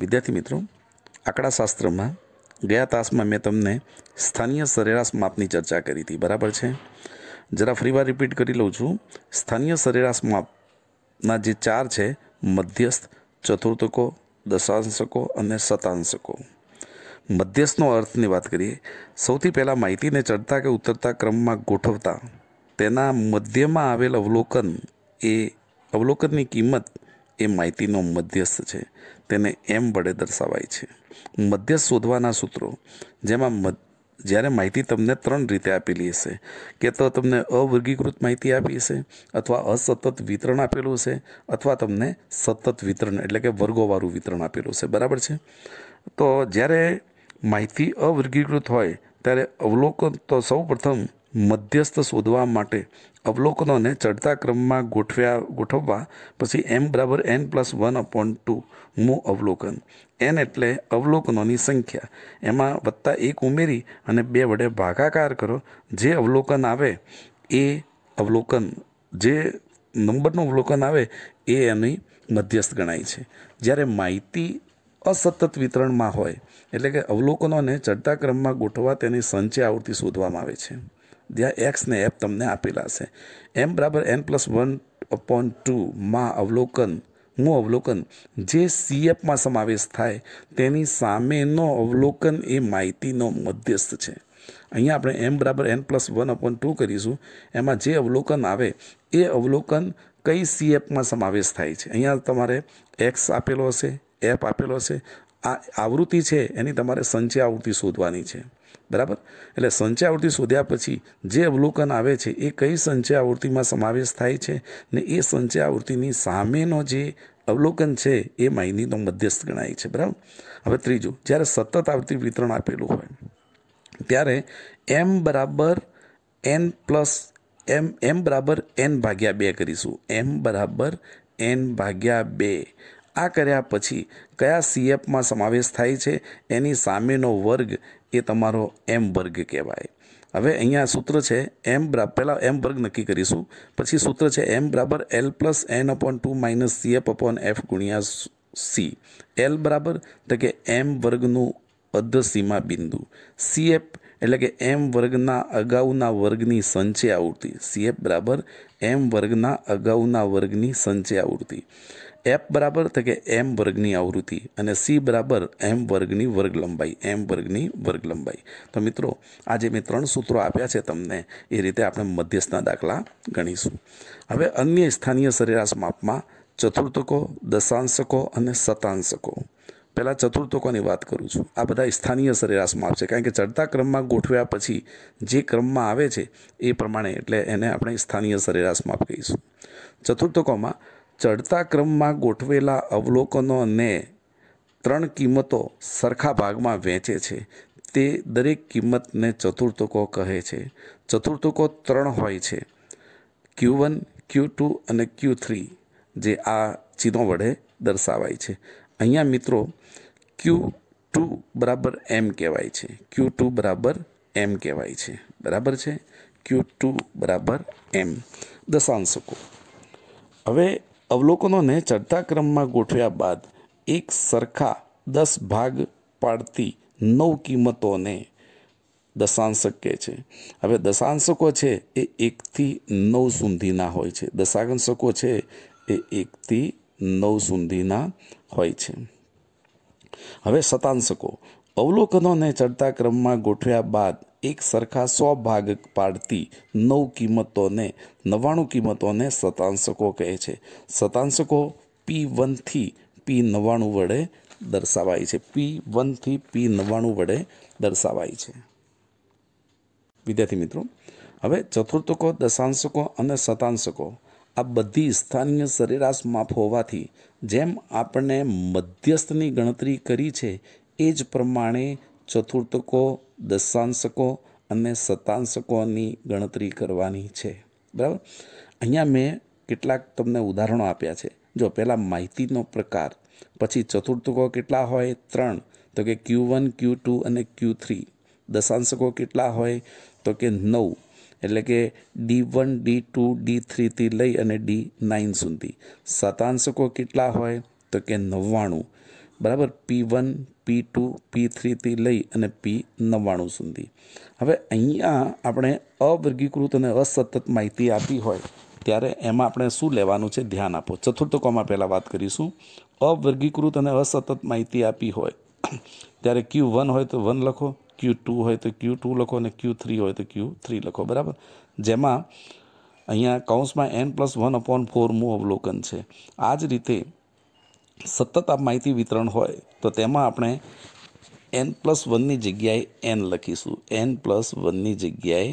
વિદ્યાર્થી મિત્રો આંકડા શાસ્ત્રમાં ગયા તાસમાં મેં તમને સ્થાનીય સરેરાશ માપની ચર્ચા કરી હતી બરાબર છે જરા ફરીવાર રિપીટ કરી લઉં છું સ્થાનીય સરેરાશ માપના જે ચાર છે મધ્યસ્થ ચતુર્થકો દશાંશકો અને શતાંશકો મધ્યસ્થનો અર્થની વાત કરીએ સૌથી પહેલાં માહિતીને ચડતા કે ઉતરતા ક્રમમાં ગોઠવતા તેના મધ્યમાં આવેલ અવલોકન એ અવલોકનની કિંમત એ માહિતીનો મધ્યસ્થ છે તેને એમ વડે દર્શાવાય છે મધ્યસ્થ શોધવાના સૂત્રો જેમાં જ્યારે માહિતી તમને ત્રણ રીતે આપેલી હશે કે તો તમને અવર્ગીકૃત માહિતી આપી હશે અથવા અસતત વિતરણ આપેલું છે અથવા તમને સતત વિતરણ એટલે કે વર્ગોવાળું વિતરણ આપેલું છે બરાબર છે તો જ્યારે માહિતી અવર્ગીકૃત હોય ત્યારે અવલોકન તો સૌ પ્રથમ મધ્યસ્થ શોધવા માટે અવલોકનોને ચડતા ક્રમમાં ગોઠવ્યા ગોઠવવા પછી એમ બરાબર N plus one upon two મુ અવલોકન એન એટલે અવલોકનોની સંખ્યા એમાં વત્તા એક ઉમેરી અને બે વડે ભાગાકાર કરો જે અવલોકન આવે એ અવલોકન જે નંબરનું અવલોકન આવે એ એની મધ્યસ્થ ગણાય છે જ્યારે માહિતી અસતત વિતરણમાં હોય એટલે કે અવલોકનોને ચડતા ક્રમમાં ગોઠવવા તેની સંચય આવૃત્તિ શોધવામાં આવે છે જ્યાં એક્સને એપ તમને આપેલા છે એમ બરાબર એન પ્લસ વન અપોન ટુમાં અવલોકન હું અવલોકન જે સીએફમાં સમાવેશ થાય તેની સામેનો અવલોકન એ માહિતીનો મધ્યસ્થ છે અહીંયા આપણે એમ બરાબર N plus one upon two કરીશું એમાં જે અવલોકન આવે એ અવલોકન કઈ સીએફમાં સમાવેશ થાય છે અહીંયા તમારે એક્સ આપેલો હશે એફ આપેલો હશે આ આવૃત્તિ છે એની તમારે સંચય આવૃત્તિ શોધવાની છે બરાબર એટલે સંચય આવૃત્તિ શોધ્યા પછી જે અવલોકન આવે છે એ કઈ સંચય આવૃત્તિમાં સમાવેશ થાય છે ને એ સંચય આવૃત્તિની સામેનો જે અવલોકન છે એ માહિતીનો મધ્યસ્થ ગણાય છે બરાબર હવે ત્રીજું જ્યારે સતત આવૃત્તિ વિતરણ આપેલું હોય ત્યારે એમ બરાબર એન પ્લસ એમ એમ બરાબર એન ભાગ્યા બે કરીશું એમ બરાબર એન ભાગ્યા બે આ કર્યા પછી કયા સીએફમાં સમાવેશ થાય છે એની સામેનો વર્ગ એ તમારો એમ વર્ગ કહેવાય હવે અહીંયા સૂત્ર છે એમ પહેલાં એમ વર્ગ નક્કી કરીશું પછી સૂત્ર છે એમ બરાબર L plus N upon two minus C F upon F ગુણ્યા સી એલ બરાબર તો કે એમ વર્ગનું અર્ધ સીમા બિંદુ સીએફ એટલે કે એમ વર્ગના અગાઉના વર્ગની સંચય આવૃત્તિ સીએફ બરાબર એમ વર્ગના અગાઉના વર્ગની સંચય આવૃત્તિ એફ બરાબર તો કે એમ વર્ગની આવૃત્તિ અને સી બરાબર એમ વર્ગની વર્ગ લંબાઈ એમ વર્ગની વર્ગ લંબાઈ તો મિત્રો આજે મેં ત્રણ સૂત્રો આપ્યા છે તમને એ રીતે આપણે મધ્યસ્થના દાખલા ગણીશું હવે અન્ય સ્થાનીય સરેરાશ માપમાં ચતુર્થકો દશાંશકો અને શતાંશકો પહેલાં ચતુર્થકોની વાત કરું છું આ બધા સ્થાનીય સરેરાશ માપ છે કારણ કે ચડતા ક્રમમાં ગોઠવ્યા પછી જે ક્રમમાં આવે છે એ પ્રમાણે એટલે એને આપણે સ્થાનીય સરેરાશ માપ કહીશું ચતુર્થકોમાં ચડતા ક્રમમાં ગોઠવેલા અવલોકનોને ત્રણ કિંમતો સરખા ભાગમાં વહેંચે છે તે દરેક કિંમતને ચતુર્થકો કહે છે ચતુર્થકો ત્રણ હોય છે ક્યુ વન ક્યુ ટુ અને ક્યુ થ્રી જે આ ચિહ્નો વડે દર્શાવાય છે અહીંયા મિત્રો ક્યુ ટુ બરાબર એમ કહેવાય છે ક્યુ ટુ બરાબર એમ કહેવાય છે બરાબર છે ક્યુ ટુ બરાબર એમ દશાંશકો હવે અવલોકનોને ચડતા ક્રમમાં ગોઠવ્યા બાદ એક સરખા દસ ભાગ પાડતી નવ કિંમતોને દશાંશક કહે છે હવે દશાંશકો છે એ એકથી નવ સુધીના હોય છે દશાંશકો છે એ એકથી નવ સુધીના હોય છે હવે શતાંશકો અવલોકનોને ચડતા ક્રમમાં ગોઠવ્યા બાદ એક સરખા સો ભાગ પાડતી નવ કિંમતોને નવ્વાણું કિંમતોને શતાંશકો કહે છે શતાંશકો પી વનથી પી નવ્વાણું વડે દર્શાવાય છે પી વનથી પી નવ્વાણું વડે દર્શાવાય છે વિદ્યાર્થી મિત્રો હવે ચતુર્થકો દશાંશકો અને શતાંશકો આ બધી સ્થાનીય સરેરાશ માપ હોવાથી જેમ આપણે મધ્યસ્થની ગણતરી કરી છે એ જ પ્રમાણે ચતુર્થકો દશાંશકો અને શતાંશકોની ગણતરી કરવાની છે બરાબર અહીંયા મેં કેટલાક તમને ઉદાહરણો આપ્યા છે જો પહેલાં માહિતીનો પ્રકાર પછી ચતુર્થકો કેટલા હોય ત્રણ તો કે ક્યુ વન ક્યુ ટુ અને ક્યુ થ્રી દશાંશકો કેટલા હોય તો કે નવ એટલે કે D one D two D થ્રીથી લઈ અને ડી નાઇન સુધી શતાંશકો કેટલા હોય તો કે નવ્વાણું બરાબર પી વન પી ટુ પી થ્રીથી લઈ અને પી નવ્વાણું સુધી હવે અહીંયા આપણે અવર્ગીકૃત અને અસતત માહિતી આપી હોય ત્યારે એમાં આપણે શું લેવાનું છે ધ્યાન આપો ચતુર્થકોમાં પહેલાં વાત કરીશું અવર્ગીકૃત અને અસતત માહિતી આપી હોય ત્યારે ક્યુ વન હોય તો વન લખો ક્યુ ટુ હોય તો ક્યુ ટુ લખો અને ક્યુ થ્રી હોય તો ક્યુ થ્રી લખો બરાબર જેમાં અહીંયા કૌંસમાં એન પ્લસ વન અપોન ફોરનું અવલોકન છે આ જ રીતે સતત આ માહિતી વિતરણ હોય તો તેમાં આપણે એન પ્લસ વનની જગ્યાએ એન લખીશું એન પ્લસ વનની જગ્યાએ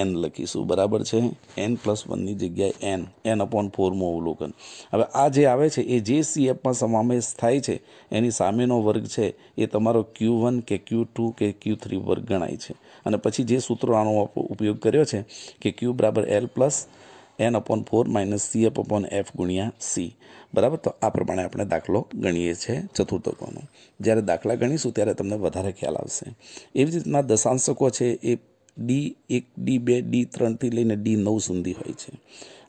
એન લખીશું બરાબર છે એન પ્લસ વનની જગ્યાએ એન એન અપોન ફોરનું અવલોકન હવે આ જે આવે છે એ જે સી એફમાં સમાવેશ થાય છે એની સામેનો વર્ગ છે એ તમારો ક્યુ વન કે ક્યુ ટુ કે ક્યુ થ્રી વર્ગ ગણાય છે અને પછી જે સૂત્રો આનો ઉપયોગ કર્યો છે કે ક્યુ બરાબર L plus N upon four minus C F upon F ગુણ્યા સી બરાબર તો આ પ્રમાણે આપણે દાખલો ગણીએ છીએ ચતુર્થકોનો જ્યારે દાખલા ગણીશું ત્યારે તમને વધારે ખ્યાલ આવશે એવી રીતના દશાંશકો છે એ ડી એક ડી બે ડી ત્રણથી લઈને ડી નવ સુધી હોય છે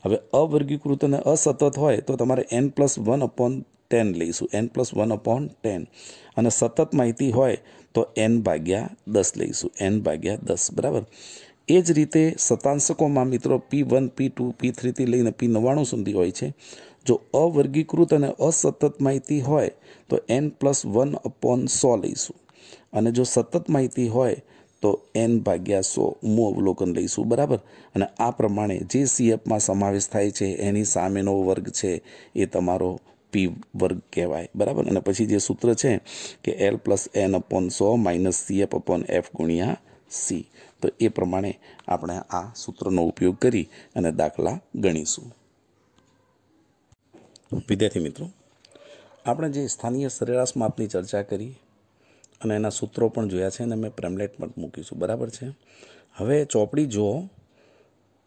હવે અવર્ગીકૃત અને અસતત હોય તો તમારે N plus one upon ten લઈશું N plus one upon ten અને સતત માહિતી હોય તો એન ભાગ્યા દસ લઈશું એન ભાગ્યા દસ બરાબર એ જ રીતે સતાંશકોમાં મિત્રો પી વન પી ટુ પી થ્રીથી લઈને પી નવ્વાણું સુધી હોય છે જો અવર્ગીકૃત અને અસતત માહિતી હોય તો એન પ્લસ વન અપોન સો લઈશું અને જો સતત માહિતી હોય તો એન ભાગ્યા સો મો અવલોકન લઈશું બરાબર અને આ પ્રમાણે જે સીએફમાં સમાવેશ થાય છે એની સામેનો વર્ગ છે એ તમારો પી વર્ગ કહેવાય બરાબર અને પછી જે સૂત્ર છે કે એલ પ્લસ એન અપોન સો માઇનસ સીએફ અપોન એફ ગુણ્યા સી તો એ પ્રમાણે આપણે આ સૂત્રનો ઉપયોગ કરી અને દાખલા ગણીશું વિદ્યાર્થી મિત્રો આપણે જે સ્થાનીય સરેરાશ માપની ચર્ચા કરી અને એના સૂત્રો પણ જોયા છે અને મેં પ્રેમલેટ પણ મૂકીશું બરાબર છે હવે ચોપડી જો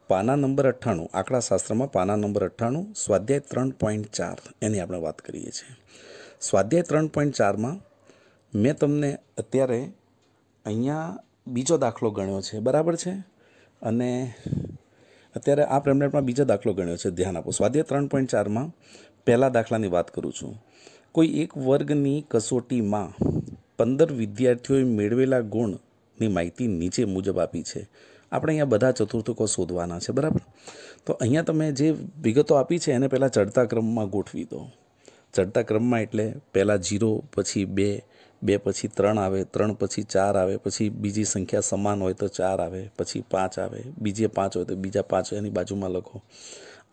પાના નંબર અઠ્ઠાણું આંકડા શાસ્ત્રમાં પાના નંબર અઠ્ઠાણું સ્વાધ્યાય ત્રણ પોઈન્ટ ચાર એની આપણે વાત કરીએ છીએ સ્વાધ્યાય ત્રણ પોઈન્ટ ચારમાં મેં તમને અત્યારે અહીંયા બીજો દાખલો ગણ્યો છે બરાબર છે અને અત્યારે આ પ્રેમલેટમાં બીજો દાખલો ગણ્યો છે ધ્યાન આપો સ્વાધ્યાય ત્રણ પોઈન્ટ ચારમાં પહેલા દાખલાની વાત કરું છું કોઈ એક વર્ગની કસોટીમાં પંદર વિદ્યાર્થીઓએ મેળવેલા ગુણની માહિતી નીચે મુજબ આપી છે આપણે અહીંયા બધા ચતુર્થકો શોધવાના છે બરાબર તો અહીંયા તમે જે વિગતો આપી છે એને પહેલાં ચડતા ક્રમમાં ગોઠવી દો ચડતા ક્રમમાં એટલે પહેલાં જીરો પછી બે બે પછી ત્રણ આવે ત્રણ પછી ચાર આવે પછી બીજી સંખ્યા સમાન હોય તો ચાર આવે પછી પાંચ આવે બીજે પાંચ હોય તો બીજા પાંચ એની બાજુમાં લખો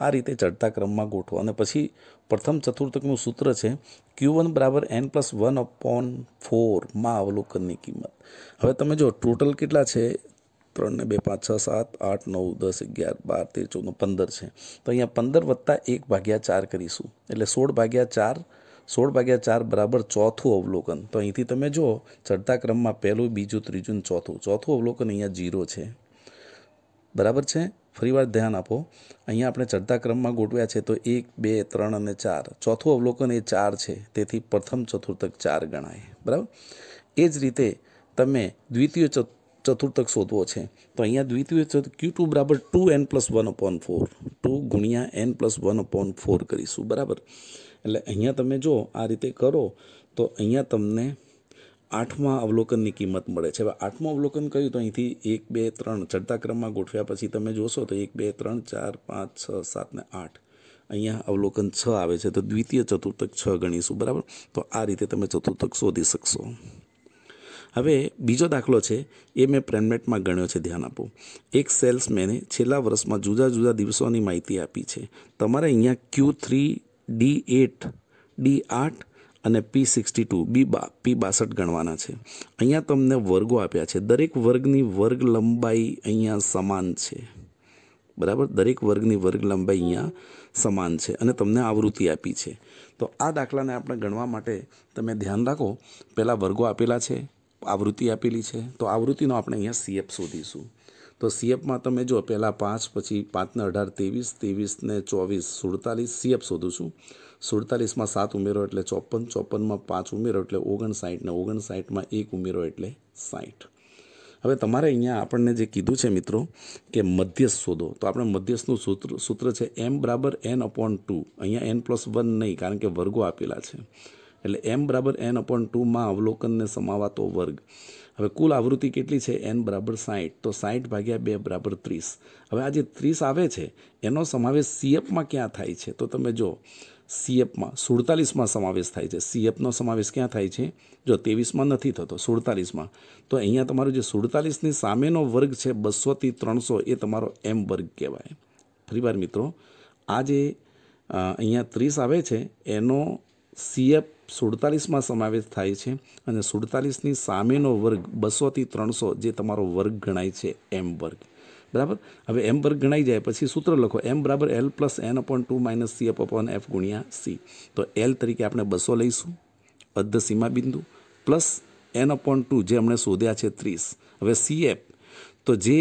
આ રીતે ચડતા ક્રમમાં ગોઠવો અને પછી પ્રથમ ચતુર્થકનું સૂત્ર છે ક્યુ વન બરાબર એન પ્લસ વન અપોન ફોરમાં અવલોકનની કિંમત હવે તમે જો ટોટલ કેટલા છે ત્રણ ને બે પાંચ છ સાત આઠ નવ દસ અગિયાર બાર તેર ચૌદ પંદર છે તો અહીંયા પંદર વત્તા એક ભાગ્યા ચાર કરીશું એટલે સોળ ભાગ્યા ચાર સોળ ભાગ્યા ચાર બરાબર ચોથું અવલોકન તો અહીંથી તમે જો ચડતા ક્રમમાં પહેલું બીજું ત્રીજું ચોથું ચોથું અવલોકન અહીંયા જીરો છે બરાબર છે ફરીવાર ધ્યાન આપો અહીંયા આપણે ચડતા ક્રમમાં ગોઠવ્યા છે તો એક બે ત્રણ અને ચાર ચોથું અવલોકન એ ચાર છે તેથી પ્રથમ ચતુર્થક ચાર ગણાય બરાબર એ જ રીતે તમે દ્વિતીય ચતુર્થક શોધવો છે તો અહીંયા દ્વિતીય ક્યુ ટુ બરાબર two N plus one upon four two ગુણ્યા N plus one upon four કરીશું બરાબર એટલે અહીંયા તમે જો આ રીતે કરો તો અહીંયા તમને આઠમા અવલોકનની કિંમત મળે છે હવે આઠમું અવલોકન કર્યું તો અહીંથી એક બે ત્રણ ચડતા ક્રમમાં ગોઠવ્યા પછી તમે જોશો તો એક બે ત્રણ ચાર પાંચ છ સાત ને આઠ અહીંયા અવલોકન છ આવે છે તો દ્વિતીય ચતુર્થક છ ગણીશું બરાબર તો આ રીતે તમે ચતુર્થક શોધી શકશો હવે બીજો દાખલો છે એ મેં પ્રેનમેટમાં ગણ્યો છે ધ્યાન આપો એક સેલ્સમેને છેલ્લા વર્ષમાં જુદા જુદા દિવસોની માહિતી આપી છે તમારે અહીંયા Q three D eight D આઠ અને પી સિક્સટી ટુ બી બા પી બાસઠ ગણવાના છે અહીંયા તમને વર્ગો આપ્યા છે દરેક વર્ગની વર્ગ લંબાઈ અહીંયા સમાન છે બરાબર દરેક વર્ગની વર્ગ લંબાઈ અહીંયા સમાન છે અને તમને આવૃત્તિ આપી છે તો આ દાખલાને આપણે ગણવા માટે તમે ધ્યાન રાખો પહેલાં વર્ગો આપેલા છે આવૃત્તિ આપેલી છે તો આવૃત્તિનો આપણે અહીંયા સીએફ શોધીશું તો સીએફમાં તમે જો પહેલાં પાંચ પછી પાંચને અઢાર ત્રેવીસ ત્રેવીસને ચોવીસ સુડતાલીસ સીએફ શોધું છું સુડતાલીસમાં સાત ઉમેરો એટલે ચોપન ચોપનમાં પાંચ ઉમેરો એટલે ઓગણસાઠને ઓગણસાઠમાં એક ઉમેરો એટલે સાઠ હવે તમારે અહીંયા આપણને જે કીધું છે મિત્રો કે મધ્યસ્થ શોધો તો આપણે મધ્યસ્થનું સૂત્ર સૂત્ર છે એમ બરાબર એન અપોન ટુ અહીંયા એન પ્લસ વન નહીં કારણ કે વર્ગો આપેલા છે એટલે એમ બરાબર એન અપોન ટુમાં અવલોકનને સમાવાતો વર્ગ હવે કુલ આવૃત્તિ કેટલી છે એન બરાબર સાહીઠ તો સાહીઠ ભાગ્યા બે બરાબર ત્રીસ હવે આ જે ત્રીસ આવે છે એનો સમાવેશ સીએફમાં ક્યાં થાય છે તો તમે જો સીએફમાં સુડતાલીસમાં સમાવેશ થાય છે સીએફનો સમાવેશ ક્યાં થાય છે જો ત્રેવીસમાં નથી થતો સુડતાલીસમાં તો અહીંયા તમારો જે સુડતાલીસની સામેનો વર્ગ છે બસોથી ત્રણસો એ તમારો એમ વર્ગ કહેવાય ફરીવાર મિત્રો આ જે અહીંયા ત્રીસ આવે છે એનો સીએફ સુડતાલીસમાં સમાવેશ થાય છે અને સુડતાલીસની સામેનો વર્ગ બસોથી ત્રણસો જે તમારો વર્ગ ગણાય છે એમ વર્ગ બરાબર હવે એમ વર્ગ ગણાઈ જાય પછી સૂત્ર લખો એમ બરાબર L plus N upon two minus C F upon F ગુણ્યા સી તો એલ તરીકે આપણે બસો લઈશું અર્ધ સીમા બિંદુ પ્લસ એન અપોન ટુ જે અમને શોધ્યા છે ત્રીસ હવે સી એફ તો જે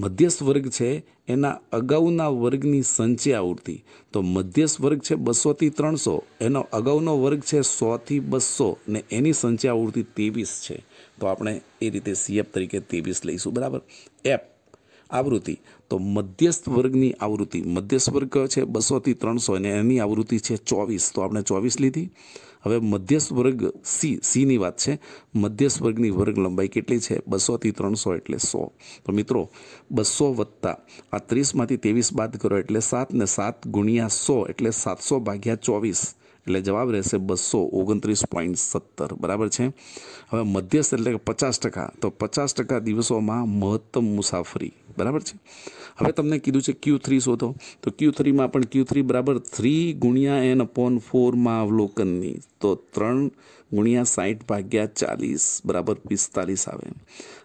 મધ્યસ્થ વર્ગ છે એના અગાઉના વર્ગની સંચય આવૃત્તિ તો મધ્યસ્થ વર્ગ છે બસોથી ત્રણસો એનો અગાઉનો વર્ગ છે સોથી બસો ને એની સંચય આવૃત્તિ ત્રેવીસ છે તો આપણે એ રીતે સીએફ તરીકે ત્રેવીસ લઈશું બરાબર એફ આવૃત્તિ તો મધ્યસ્થ વર્ગની આવૃત્તિ મધ્યસ્થ વર્ગ છે બસોથી ત્રણસો અને એની આવૃત્તિ છે ચોવીસ તો આપણે ચોવીસ લીધી હવે મધ્યસ્થ વર્ગ સી સીની વાત છે મધ્યસ્થ વર્ગની વર્ગ લંબાઈ કેટલી છે બસોથી ત્રણસો એટલે સો તો મિત્રો બસો વત્તા આ ત્રીસમાંથી ત્રેવીસ બાદ કરો એટલે સાત ને સાત ગુણ્યા સો એટલે સાતસો ભાગ્યા ચોવીસ એટલે જવાબ રહેશે બસો ઓગણત્રીસ પોઈન્ટ સત્તર બરાબર છે હવે મધ્યસ્થ એટલે કે પચાસ ટકા તો પચાસ ટકા દિવસોમાં મહત્તમ મુસાફરી બરાબર છે હવે તમને કીધું છે ક્યુ થ્રી શોધો તો ક્યુ થ્રીમાં પણ ક્યુ થ્રી બરાબર થ્રી ગુણ્યા એન અપોન ફોરમાં અવલોકનની તો ત્રણ ગુણ્યા સાઠ ભાગ્યા ચાલીસ બરાબર પિસ્તાલીસ આવે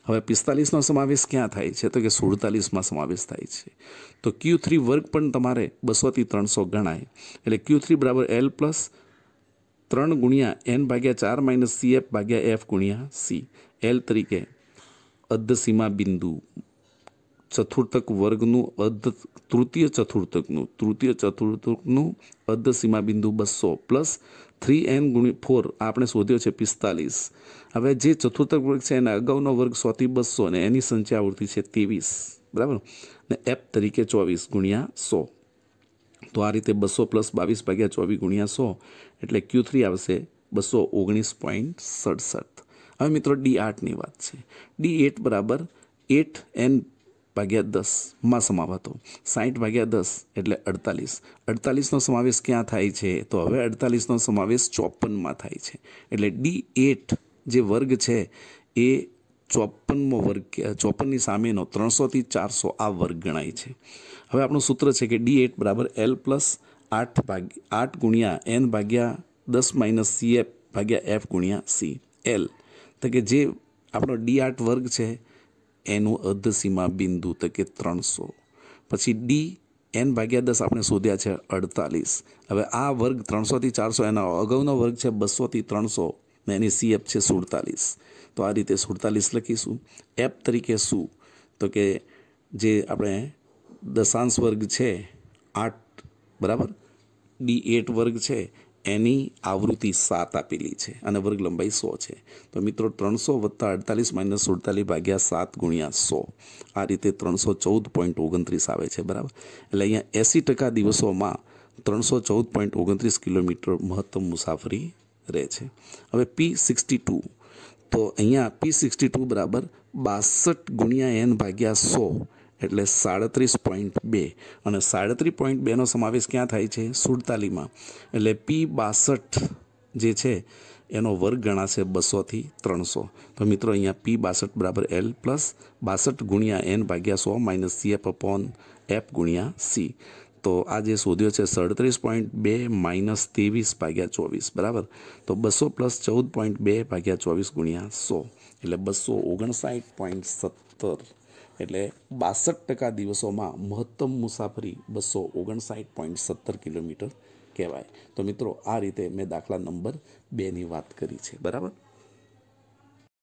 હવે પિસ્તાલીસનો સમાવેશ ક્યાં થાય છે તો કે સુડતાલીસમાં સમાવેશ થાય છે તો ક્યુ થ્રી વર્ગ પણ તમારે બસોથી ત્રણસો ગણાય એટલે ક્યુ થ્રી બરાબર એલ પ્લસ ત્રણ ગુણ્યા એન ભાગ્યા ચાર માઇનસ સી એફ ભાગ્યા એફ ગુણ્યા સી એલ તરીકે અર્ધસીમા બિંદુ ચતુર્થક વર્ગનું અર્ધ તૃતીય ચતુર્થકનું તૃતીય ચતુર્થકનું અર્ધ સીમા બિંદુ બસો પ્લસ થ્રી એન ગુણ્યું ફોર આપણે શોધ્યો છે પિસ્તાલીસ હવે જે ચતુર્થક વર્ગ છે એના અગાઉનો વર્ગ સોથી બસો અને એની સંખ્યા આવૃત્તિ છે ત્રેવીસ બરાબર ને એપ તરીકે ચોવીસ ગુણ્યા સો તો આ રીતે બસો પ્લસ બાવીસ ભાગ્યા ચોવીસ ગુણ્યા સો એટલે ક્યુ થ્રી આવશે બસો ઓગણીસ પોઈન્ટ સડસઠ હવે મિત્રો ડી આઠની વાત છે ડી એટ બરાબર એટ એન ભાગ્યા દસ માં સમાવાતો સાહીઠ ભાગ્યા દસ એટલે અડતાલીસ અડતાલીસનો સમાવેશ ક્યાં થાય છે તો હવે અડતાલીસનો સમાવેશ ચોપનમાં થાય છે એટલે ડી એટ જે વર્ગ છે એ ચોપનમો વર્ગ ચોપનની સામેનો ત્રણસોથી ચારસો આ વર્ગ ગણાય છે હવે આપણું સૂત્ર છે કે ડી એટ બરાબર એલ પ્લસ આઠ ભાગ આઠ ગુણ્યા એન ભાગ્યા દસ માઇનસ સી એફ ભાગ્યા એફ ગુણ્યા સી એલ તો કે જે આપણો ડી આઠ વર્ગ છે એનું અર્ધસીમા બિંદુ તો કે ત્રણસો પછી ડી એન ભાગ્યા દસ આપણે શોધ્યા છે અડતાલીસ હવે આ વર્ગ ત્રણસોથી ચારસો એના અગાઉનો વર્ગ છે બસોથી ત્રણસો ને એની સી એફ છે સુડતાલીસ તો આ રીતે સુડતાલીસ લખીશું એપ તરીકે શું તો કે જે આપણે દશાંશ વર્ગ છે આઠ બરાબર ડી એટ વર્ગ છે એની આવૃત્તિ સાત આપેલી છે અને વર્ગ લંબાઈ સો છે તો મિત્રો ત્રણસો વત્તા અડતાલીસ માઇનસ સુડતાલીસ ભાગ્યા સાત ગુણ્યા સો આ રીતે ત્રણસો ચૌદ પોઈન્ટ ઓગણત્રીસ આવે છે બરાબર એટલે અહીંયા એંસી ટકા દિવસોમાં ત્રણસો ચૌદ પોઈન્ટ ઓગણત્રીસ કિલોમીટર મહત્તમ મુસાફરી રહે છે હવે પી સિક્સટી ટુ તો અહીંયા પી સિક્સટી ટુ બરાબર બાસઠ ગુણ્યા એન ભાગ્યા સો એટલે સાડત્રીસ પોઈન્ટ બે અને સાડત્રીસ પોઈન્ટ બેનો સમાવેશ ક્યાં થાય છે સુડતાલીમાં એટલે પી બાસઠ જે છે એનો વર્ગ ગણાશે બસોથી ત્રણસો તો મિત્રો અહીંયા પી બાસઠ બરાબર એલ પ્લસ બાસઠ ગુણ્યા એન ભાગ્યા સો minus C F upon F ગુણ્યા સી તો આ જે શોધ્યો છે સડત્રીસ પોઈન્ટ બે માઇનસ ત્રેવીસ ભાગ્યા ચોવીસ બરાબર તો બસો પ્લસ ચૌદ પોઈન્ટ બે ભાગ્યા ચોવીસ ગુણ્યા સો એટલે બસો ઓગણસાઠ પોઈન્ટ સત્તર એટલે બાસઠ ટકા દિવસોમાં મહત્તમ મુસાફરી બસો ઓગણસાઠ પોઈન્ટ સત્તર કિલોમીટર કહેવાય તો મિત્રો આ રીતે મેં દાખલા નંબર બેની વાત કરી છે બરાબર